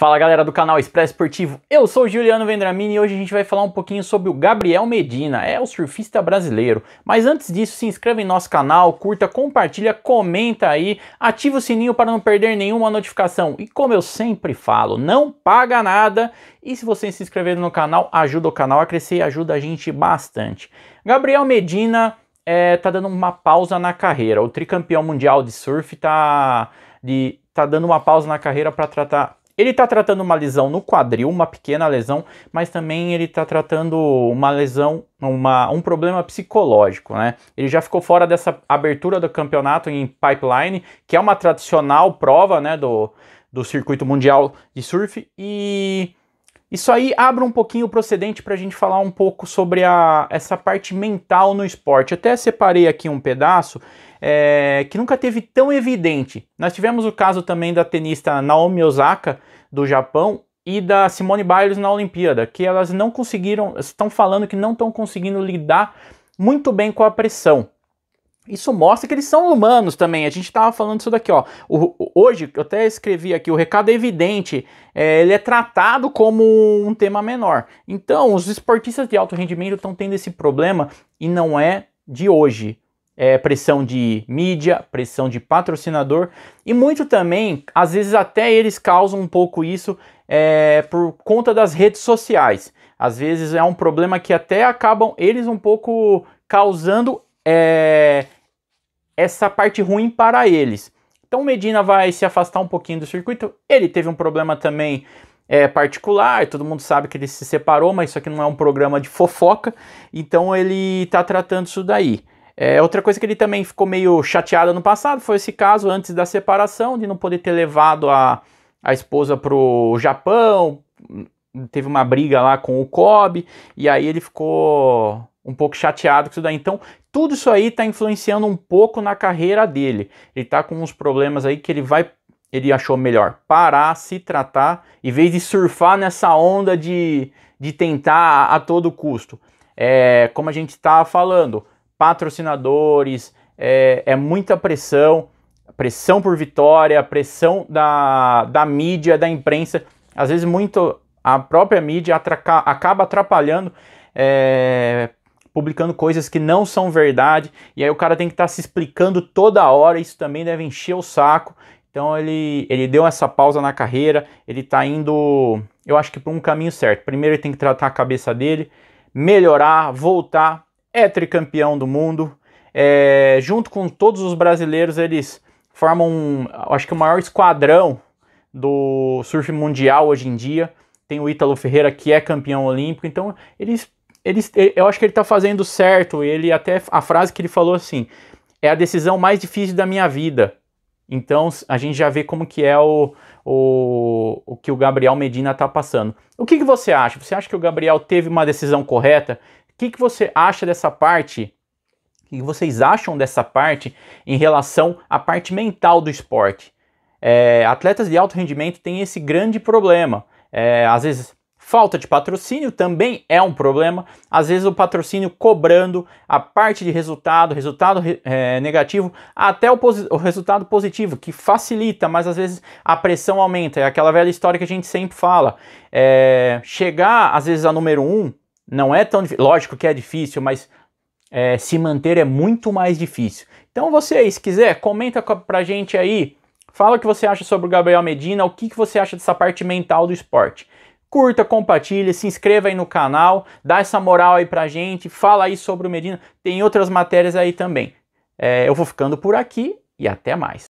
Fala galera do canal Expresso Esportivo, eu sou Juliano Vendramini e hoje a gente vai falar um pouquinho sobre o Gabriel Medina, é o surfista brasileiro. Mas antes disso, se inscreva em nosso canal, curta, compartilha, comenta aí, ativa o sininho para não perder nenhuma notificação. E como eu sempre falo, não paga nada e se você se inscrever no canal, ajuda o canal a crescer e ajuda a gente bastante. Gabriel Medina é, tá dando uma pausa na carreira, o tricampeão mundial de surf tá, de, tá dando uma pausa na carreira para tratar ele está tratando uma lesão no quadril, uma pequena lesão, mas também ele está tratando uma lesão, uma, um problema psicológico, né? Ele já ficou fora dessa abertura do campeonato em Pipeline, que é uma tradicional prova, né, do, do circuito mundial de surf, e isso aí abre um pouquinho o procedente para a gente falar um pouco sobre a, essa parte mental no esporte. Até separei aqui um pedaço é, que nunca teve tão evidente. Nós tivemos o caso também da tenista Naomi Osaka, do Japão, e da Simone Biles na Olimpíada, que elas não conseguiram, estão falando que não estão conseguindo lidar muito bem com a pressão. Isso mostra que eles são humanos também. A gente estava falando isso daqui, ó. O, hoje, eu até escrevi aqui, o recado é evidente. É, ele é tratado como um tema menor. Então, os esportistas de alto rendimento estão tendo esse problema e não é de hoje. É, pressão de mídia, pressão de patrocinador e muito também, às vezes até eles causam um pouco isso é, por conta das redes sociais. Às vezes é um problema que até acabam eles um pouco causando é, essa parte ruim para eles. Então Medina vai se afastar um pouquinho do circuito. Ele teve um problema também é, particular, todo mundo sabe que ele se separou, mas isso aqui não é um programa de fofoca, então ele está tratando isso daí. É, outra coisa que ele também ficou meio chateado no passado foi esse caso antes da separação, de não poder ter levado a, a esposa o Japão, teve uma briga lá com o Kobe, e aí ele ficou um pouco chateado com isso daí. Então, tudo isso aí está influenciando um pouco na carreira dele. Ele está com uns problemas aí que ele vai. Ele achou melhor parar, se tratar, em vez de surfar nessa onda de, de tentar a todo custo. É, como a gente está falando, patrocinadores, é, é muita pressão, pressão por vitória, pressão da, da mídia, da imprensa. Às vezes, muito a própria mídia atraca, acaba atrapalhando é, publicando coisas que não são verdade, e aí o cara tem que estar tá se explicando toda hora, isso também deve encher o saco. Então ele, ele deu essa pausa na carreira, ele está indo, eu acho que para um caminho certo. Primeiro ele tem que tratar a cabeça dele, melhorar, voltar, é tricampeão do mundo. É, junto com todos os brasileiros, eles formam, acho que o maior esquadrão do surf mundial hoje em dia. Tem o Ítalo Ferreira, que é campeão olímpico. Então, eles ele, eu acho que ele está fazendo certo. Ele até a frase que ele falou assim é a decisão mais difícil da minha vida. Então a gente já vê como que é o, o, o que o Gabriel Medina está passando. O que, que você acha? Você acha que o Gabriel teve uma decisão correta? O que, que você acha dessa parte? O que vocês acham dessa parte em relação à parte mental do esporte? É, atletas de alto rendimento têm esse grande problema. É, às vezes Falta de patrocínio também é um problema. Às vezes o patrocínio cobrando a parte de resultado, resultado é, negativo, até o, o, resultado positivo, que facilita, mas às vezes a pressão aumenta. É aquela velha história que a gente sempre fala. É, chegar às vezes a número um não é tão difícil. Lógico que é difícil, mas é, se manter é muito mais difícil. Então vocês, se quiser, comenta pra gente aí. Fala o que você acha sobre o Gabriel Medina, o que, que você acha dessa parte mental do esporte curta, compartilha, se inscreva aí no canal, dá essa moral aí pra gente, fala aí sobre o Medina, tem outras matérias aí também. É, eu vou ficando por aqui e até mais.